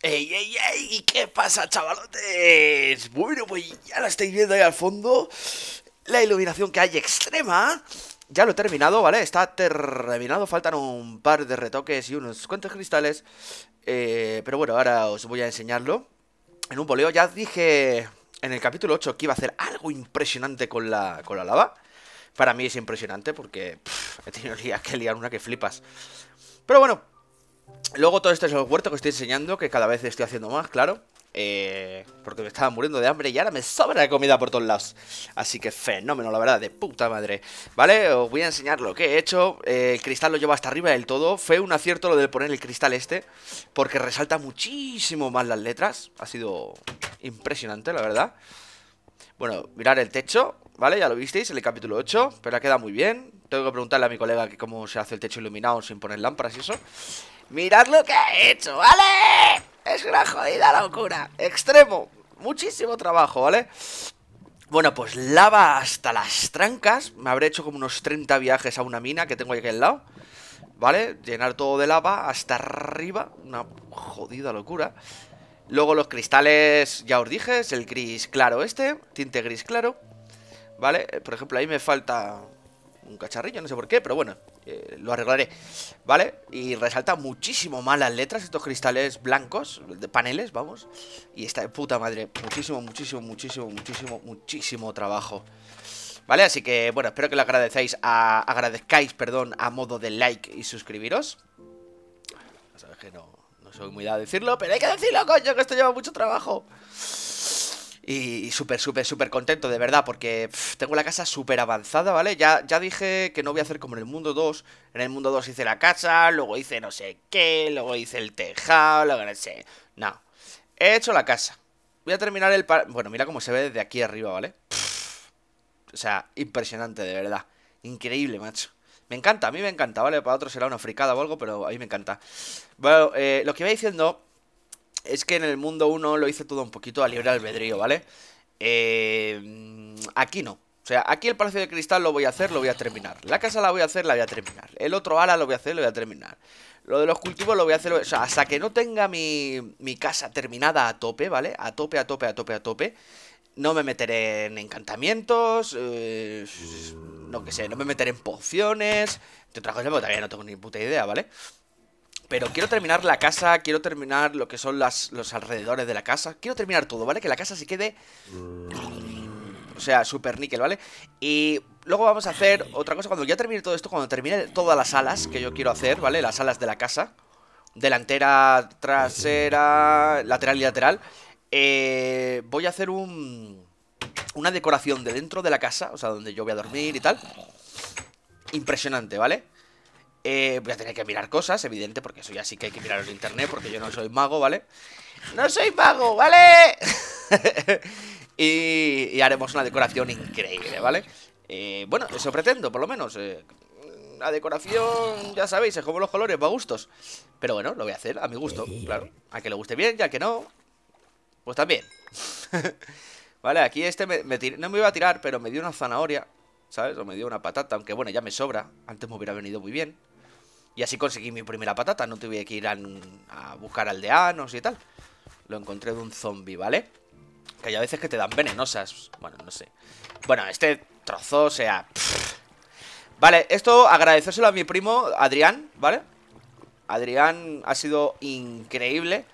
¡Ey, ey, ey! ¿Y qué pasa, chavalotes? Bueno, pues ya la estáis viendo ahí al fondo. La iluminación que hay extrema. Ya lo he terminado, ¿vale? Está terminado. Faltan un par de retoques y unos cuantos cristales. Eh, pero bueno, ahora os voy a enseñarlo. En un boleo ya dije en el capítulo 8 que iba a hacer algo impresionante con la, lava. Para mí es impresionante porque he tenido que liar una que flipas. Pero bueno, Luego todo esto es el huerto que estoy enseñando, que cada vez estoy haciendo más, claro. Eh, porque me estaba muriendo de hambre y ahora me sobra de comida por todos lados. Así que fenómeno, la verdad, de puta madre. ¿Vale? Os voy a enseñar lo que he hecho. Eh, el cristal lo llevo hasta arriba del todo. Fue un acierto lo de poner el cristal este. Porque resalta muchísimo más las letras. Ha sido impresionante, la verdad. Bueno, mirar el techo, ¿vale? Ya lo visteis en el capítulo 8, pero ha quedado muy bien. Tengo que preguntarle a mi colega cómo se hace el techo iluminado sin poner lámparas y eso. Mirad lo que he hecho, ¿vale? Es una jodida locura. Extremo. Muchísimo trabajo, ¿vale? Bueno, pues lava hasta las trancas. Me habré hecho como unos 30 viajes a una mina que tengo aquí al lado. ¿Vale? Llenar todo de lava hasta arriba. Una jodida locura. Luego los cristales, ya os dije, es el gris claro este. Tinte gris claro. ¿Vale? Por ejemplo, ahí me falta un cacharrillo, no sé por qué, pero bueno, eh, lo arreglaré, ¿vale? Y resalta muchísimo malas las letras, estos cristales blancos, de paneles, vamos, y esta puta madre, muchísimo, muchísimo, muchísimo, muchísimo, muchísimo trabajo. ¿Vale? Así que, bueno, espero que lo agradecéis a, agradezcáis, perdón, a modo de like y suscribiros. Sabes que no, no soy muy dado a decirlo, pero hay que decirlo, coño, que esto lleva mucho trabajo. Y, súper, súper, súper contento, de verdad, porque tengo la casa súper avanzada, ¿vale? Ya, ya dije que no voy a hacer como en el mundo 2. En el mundo 2 hice la casa, luego hice no sé qué, luego hice el tejado, luego no sé. No. He hecho la casa. Voy a terminar el... Bueno, mira cómo se ve desde aquí arriba, ¿vale? o sea, impresionante, de verdad. Increíble, macho. Me encanta, a mí me encanta, ¿vale? Para otros será una fricada o algo, pero a mí me encanta. Bueno, eh, lo que iba diciendo es que en el mundo 1 lo hice todo un poquito a libre albedrío, ¿vale? Eh, aquí no. O sea, aquí el Palacio de Cristal lo voy a hacer, lo voy a terminar. La casa la voy a hacer, la voy a terminar. El otro ala lo voy a hacer, lo voy a terminar. Lo de los cultivos lo voy a hacer... O sea, hasta que no tenga mi, mi casa terminada a tope, ¿vale? A tope, a tope, a tope, a tope. No me meteré en encantamientos. Eh, no que sé, no me meteré en pociones. Entre otras cosas, todavía no tengo ni puta idea, ¿vale? Pero quiero terminar la casa, quiero terminar lo que son los alrededores de la casa. Quiero terminar todo, ¿vale? Que la casa se quede... O sea, súper níquel, ¿vale? Y luego vamos a hacer otra cosa. Cuando ya termine todo esto, cuando termine todas las alas que yo quiero hacer, ¿vale? Las alas de la casa. Delantera, trasera, lateral y lateral. Eh, voy a hacer un... Una decoración de dentro de la casa, o sea, donde yo voy a dormir y tal. Impresionante, ¿vale? vale eh, voy a tener que mirar cosas, evidente, porque eso ya sí que hay que mirar en internet, porque yo no soy mago, ¿vale? ¡No soy mago, ¿vale? y, haremos una decoración increíble, ¿vale? Eh, bueno, eso pretendo, por lo menos. la eh, decoración, ya sabéis, es como los colores, va a gustos. Pero bueno, lo voy a hacer a mi gusto, claro. A que le guste bien, ya que no, pues también. vale, aquí este no me iba a tirar, pero me dio una zanahoria, ¿sabes? O me dio una patata, aunque bueno, ya me sobra. Antes me hubiera venido muy bien. Y así conseguí mi primera patata, no tuve que ir a, buscar aldeanos y tal. Lo encontré de un zombie, ¿vale? Que hay a veces que te dan venenosas. Bueno, no sé. Bueno, este trozo, o sea... Vale, esto agradecérselo a mi primo Adrián, ¿vale? Adrián ha sido increíble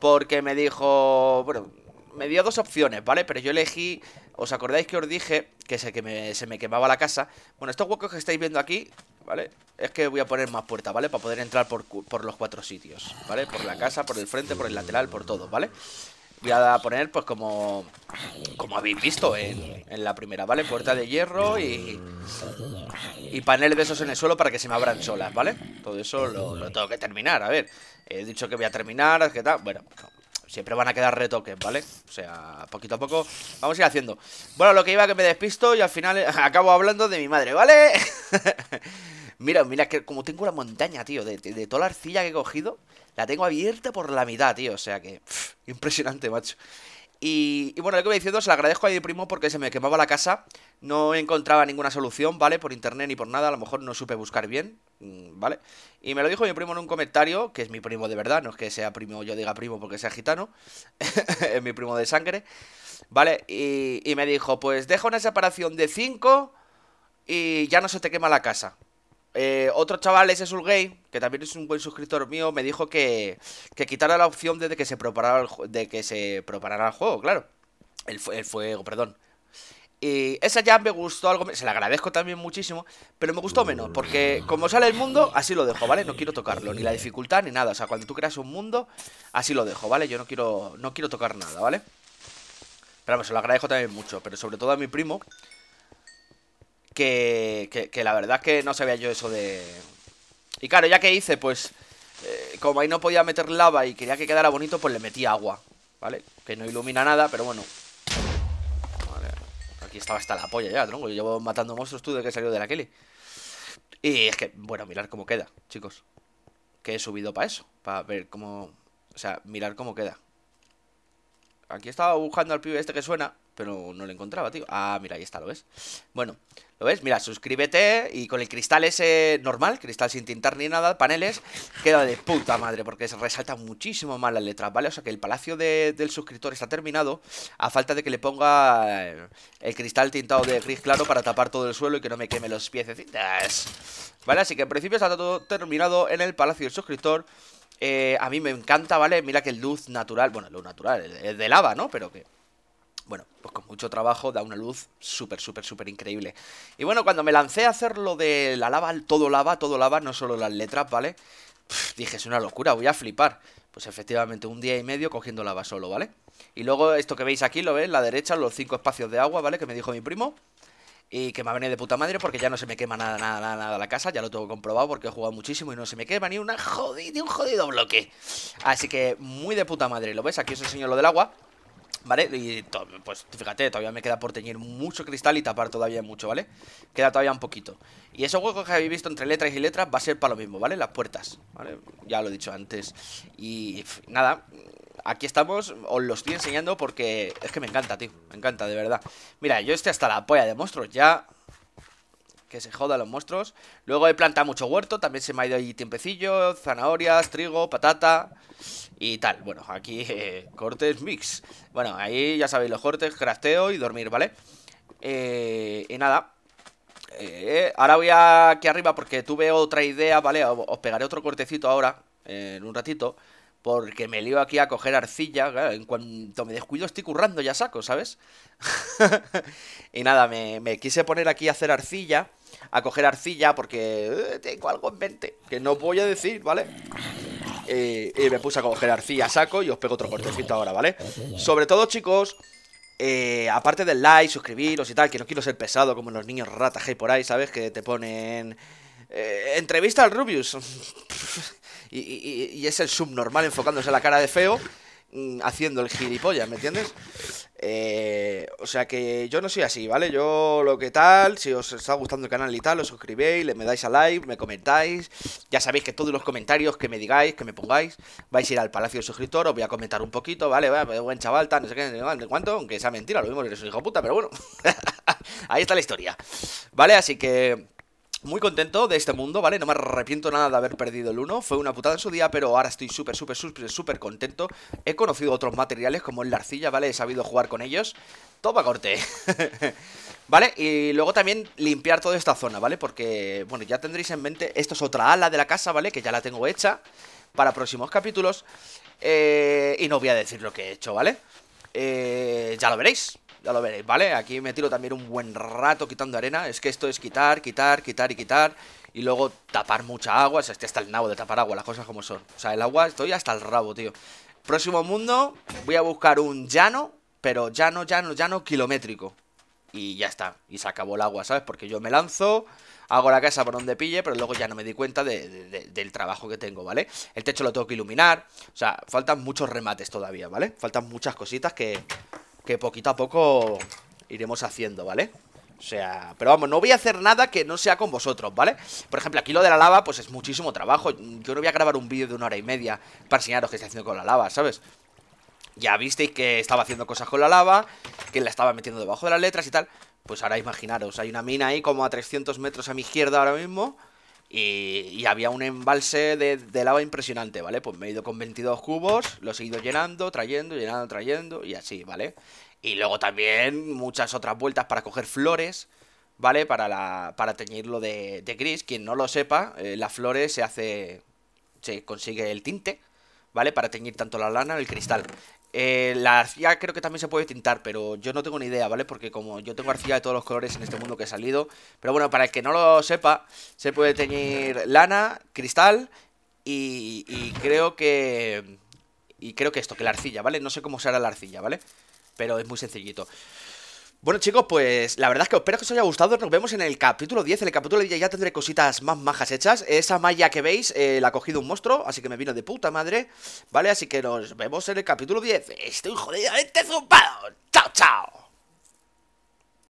porque me dijo... Bueno, me dio dos opciones, ¿vale? Pero yo elegí ¿Os acordáis que os dije que se, que me, se me quemaba la casa? Bueno, estos huecos que estáis viendo aquí, ¿vale? Es que voy a poner más puertas, ¿vale? Para poder entrar por, por los cuatro sitios, ¿vale? Por la casa, por el frente, por el lateral, por todo, ¿vale? Voy a poner, pues, como como habéis visto en, la primera, ¿vale? Puerta de hierro y, y paneles de esos en el suelo para que se me abran solas, ¿vale? Todo eso lo, tengo que terminar, a ver. He dicho que voy a terminar, ¿qué tal? Bueno, vamos. Siempre van a quedar retoques, ¿vale? O sea, poquito a poco vamos a ir haciendo Bueno, lo que iba que me despisto y al final acabo hablando de mi madre, ¿vale? mira, mira, que como tengo una montaña, tío, de, de, toda la arcilla que he cogido La tengo abierta por la mitad, tío, o sea que... impresionante, macho y, bueno, lo que voy diciendo, se lo agradezco a mi primo porque se me quemaba la casa. No encontraba ninguna solución, ¿vale? Por internet ni por nada, a lo mejor no supe buscar bien, mm, ¿vale? Y me lo dijo mi primo en un comentario, que es mi primo de verdad, no es que sea primo, yo diga primo porque sea gitano, es mi primo de sangre, ¿vale? Y, me dijo, pues deja una separación de 5 y ya no se te quema la casa. Eh, otro chaval, ese Sulgay, que también es un buen suscriptor mío, me dijo que, quitara la opción desde que se preparara de que se preparara el juego, claro. El, fuego, perdón. Y esa ya me gustó algo, se la agradezco también muchísimo, pero me gustó menos, porque como sale el mundo, así lo dejo, ¿vale? No quiero tocarlo, ni la dificultad ni nada, o sea, cuando tú creas un mundo, así lo dejo, ¿vale? Yo no quiero no quiero tocar nada, ¿vale? Pero bueno, se lo agradezco también mucho, pero sobre todo a mi primo, que, que, la verdad es que no sabía yo eso de... Y claro, ya que hice, pues... Eh, como ahí no podía meter lava y quería que quedara bonito, pues le metí agua, ¿vale? Que no ilumina nada, pero bueno. Vale, aquí estaba hasta la polla ya, tronco. Yo llevo matando monstruos tú de que salió de la Kelly. Y es que, bueno, mirar cómo queda, chicos. Que he subido para eso, para ver cómo... O sea, mirar cómo queda. Aquí estaba buscando al pibe este que suena pero no lo encontraba, tío. Ah, mira, ahí está, ¿lo ves? Bueno, ¿lo ves? Mira, suscríbete y con el cristal ese normal, cristal sin tintar ni nada, paneles, queda de puta madre porque resalta muchísimo más las letras, ¿vale? O sea que el palacio del suscriptor está terminado a falta de que le ponga eh, el cristal tintado de gris claro para tapar todo el suelo y que no me queme los piececitas, ¿vale? Así que en principio está todo terminado en el palacio del suscriptor. Eh, a mí me encanta, ¿vale? Mira que el luz natural, bueno, luz natural, es de lava, ¿no? Pero que bueno, pues con mucho trabajo da una luz súper, súper, súper increíble. Y bueno, cuando me lancé a hacer lo de la lava, todo lava, todo lava, no solo las letras, ¿vale? dije, es una locura, voy a flipar. Pues efectivamente, un día y medio cogiendo lava solo, ¿vale? Y luego esto que veis aquí, lo veis, la derecha, los cinco espacios de agua, ¿vale? Que me dijo mi primo. Y que me ha venido de puta madre porque ya no se me quema nada, nada, nada, nada la casa. Ya lo tengo comprobado porque he jugado muchísimo y no se me quema ni, una jodida, un jodido bloque. Así que muy de puta madre. ¿Lo ves? Aquí os enseño lo del agua. ¿Vale? Y pues fíjate, todavía me queda por teñir mucho cristal y tapar todavía mucho, ¿vale? Queda todavía un poquito Y esos huecos que habéis visto entre letras y letras va a ser para lo mismo, ¿vale? Las puertas, ¿vale? Ya lo he dicho antes Y nada, aquí estamos, os lo estoy enseñando porque es que me encanta, tío Me encanta, de verdad Mira, yo estoy hasta la polla de monstruos, ya que se jodan los monstruos. Luego he plantado mucho huerto, también se me ha ido ahí tiempecillo, zanahorias, trigo, patata y tal. Bueno, aquí eh, cortes mix. Bueno, ahí ya sabéis los cortes, crafteo y dormir, ¿vale? Eh, y nada. Eh, ahora voy aquí arriba porque tuve otra idea, ¿vale? Os pegaré otro cortecito ahora, en un ratito. Porque me lío aquí a coger arcilla. en cuanto me descuido estoy currando, ya saco, ¿sabes? y nada, me, me, quise poner aquí a hacer arcilla. A coger arcilla porque tengo algo en mente. Que no voy a decir, ¿vale? y eh, eh, me puse a coger arcilla saco y os pego otro cortecito ahora, ¿vale? Sobre todo, chicos, eh, aparte del like, suscribiros y tal, que no quiero ser pesado como los niños ratas hay por ahí, ¿sabes? Que te ponen... entrevista al Rubius. y, y es el subnormal enfocándose a la cara de feo. Mm, haciendo el gilipollas, ¿me entiendes? Eh, o sea que yo no soy así, ¿vale? Yo lo que tal, si os está gustando el canal y tal, os suscribéis, le me dais a like, me comentáis. Ya sabéis que todos los comentarios que me digáis, que me pongáis, vais a ir al Palacio del Suscriptor, os voy a comentar un poquito, ¿vale? Pues, buen chaval, tal, no sé qué, no cuánto, aunque sea mentira, lo mismo eres un hijo puta, pero bueno. Ahí está la historia. ¿Vale? Así que muy contento de este mundo, ¿vale? No me arrepiento nada de haber perdido el 1, fue una putada en su día, pero ahora estoy súper, súper, súper, súper contento. He conocido otros materiales como el la arcilla, ¿vale? He sabido jugar con ellos. Toma corte. ¿Vale? Y luego también limpiar toda esta zona, ¿vale? Porque, bueno, ya tendréis en mente, esto es otra ala de la casa, ¿vale? Que ya la tengo hecha para próximos capítulos. Eh, y no voy a decir lo que he hecho, ¿vale? Eh, ya lo veréis ya lo veréis, ¿vale? Aquí me tiro también un buen rato quitando arena, es que esto es quitar, quitar, quitar y quitar, y luego tapar mucha agua, o sea, estoy hasta el nabo de tapar agua, las cosas como son. O sea, el agua estoy hasta el rabo, tío. Próximo mundo, voy a buscar un llano, pero llano, llano, llano, kilométrico. Y ya está, y se acabó el agua, ¿sabes? Porque yo me lanzo, hago la casa por donde pille, pero luego ya no me di cuenta del trabajo que tengo, ¿vale? El techo lo tengo que iluminar, o sea, faltan muchos remates todavía, ¿vale? Faltan muchas cositas que, que poquito a poco iremos haciendo, ¿vale? O sea, pero vamos, no voy a hacer nada que no sea con vosotros, ¿vale? Por ejemplo, aquí lo de la lava, pues es muchísimo trabajo Yo no voy a grabar un vídeo de una hora y media para enseñaros qué estoy haciendo con la lava, ¿sabes? Ya visteis que estaba haciendo cosas con la lava Que la estaba metiendo debajo de las letras y tal Pues ahora imaginaros, hay una mina ahí como a 300 metros a mi izquierda ahora mismo y, había un embalse de, lava impresionante, ¿vale? Pues me he ido con 22 cubos, lo he ido llenando, trayendo, llenando, trayendo y así, ¿vale? Y luego también muchas otras vueltas para coger flores, ¿vale? Para, la, para teñirlo de, gris. Quien no lo sepa, eh, las flores se hace... se consigue el tinte, ¿vale? Para teñir tanto la lana el cristal. Eh, la arcilla creo que también se puede tintar, pero yo no tengo ni idea, ¿vale? Porque como yo tengo arcilla de todos los colores en este mundo que he salido. Pero bueno, para el que no lo sepa, se puede teñir lana, cristal y, y creo que... Y creo que esto, que la arcilla, ¿vale? No sé cómo será la arcilla, ¿vale? Pero es muy sencillito. Bueno chicos, pues la verdad es que espero que os haya gustado, nos vemos en el capítulo 10, en el capítulo 10 ya tendré cositas más majas hechas, esa malla que veis eh, la ha cogido un monstruo, así que me vino de puta madre, ¿vale? Así que nos vemos en el capítulo 10, estoy jodidamente zumbado, chao chao.